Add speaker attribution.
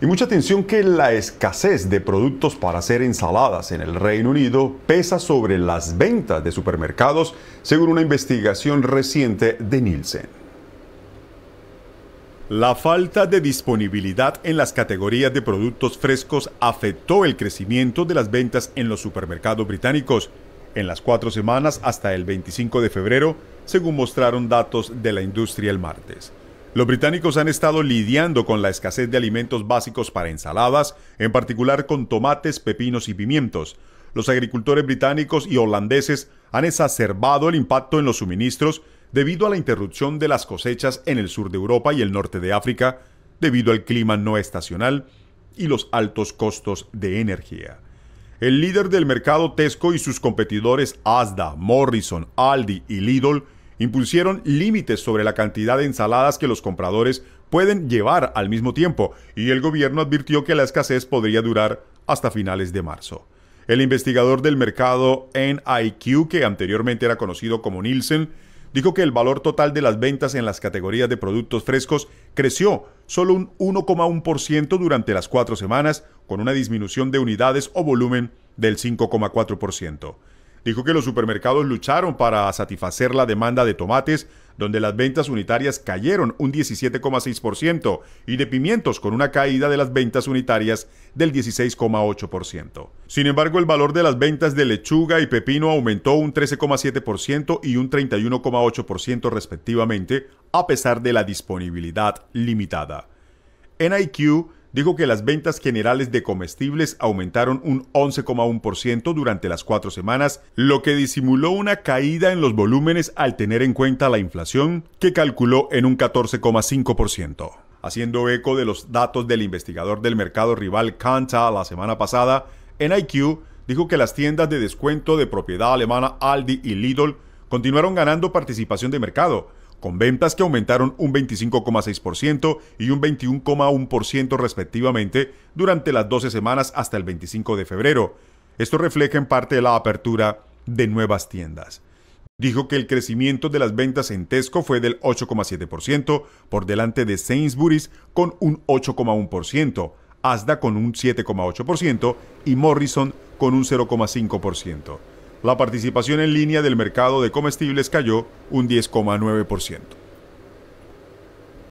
Speaker 1: Y mucha atención que la escasez de productos para hacer ensaladas en el Reino Unido pesa sobre las ventas de supermercados, según una investigación reciente de Nielsen. La falta de disponibilidad en las categorías de productos frescos afectó el crecimiento de las ventas en los supermercados británicos en las cuatro semanas hasta el 25 de febrero, según mostraron datos de la industria el martes. Los británicos han estado lidiando con la escasez de alimentos básicos para ensaladas, en particular con tomates, pepinos y pimientos. Los agricultores británicos y holandeses han exacerbado el impacto en los suministros debido a la interrupción de las cosechas en el sur de Europa y el norte de África, debido al clima no estacional y los altos costos de energía. El líder del mercado Tesco y sus competidores Asda, Morrison, Aldi y Lidl impusieron límites sobre la cantidad de ensaladas que los compradores pueden llevar al mismo tiempo y el gobierno advirtió que la escasez podría durar hasta finales de marzo. El investigador del mercado NIQ, que anteriormente era conocido como Nielsen, dijo que el valor total de las ventas en las categorías de productos frescos creció solo un 1,1% durante las cuatro semanas, con una disminución de unidades o volumen del 5,4% dijo que los supermercados lucharon para satisfacer la demanda de tomates, donde las ventas unitarias cayeron un 17,6% y de pimientos con una caída de las ventas unitarias del 16,8%. Sin embargo, el valor de las ventas de lechuga y pepino aumentó un 13,7% y un 31,8% respectivamente, a pesar de la disponibilidad limitada. NIQ dijo que las ventas generales de comestibles aumentaron un 11,1% durante las cuatro semanas, lo que disimuló una caída en los volúmenes al tener en cuenta la inflación, que calculó en un 14,5%. Haciendo eco de los datos del investigador del mercado rival Kanta la semana pasada, IQ dijo que las tiendas de descuento de propiedad alemana Aldi y Lidl continuaron ganando participación de mercado, con ventas que aumentaron un 25,6% y un 21,1% respectivamente durante las 12 semanas hasta el 25 de febrero. Esto refleja en parte la apertura de nuevas tiendas. Dijo que el crecimiento de las ventas en Tesco fue del 8,7%, por delante de Sainsbury's con un 8,1%, Asda con un 7,8% y Morrison con un 0,5% la participación en línea del mercado de comestibles cayó un 10,9%.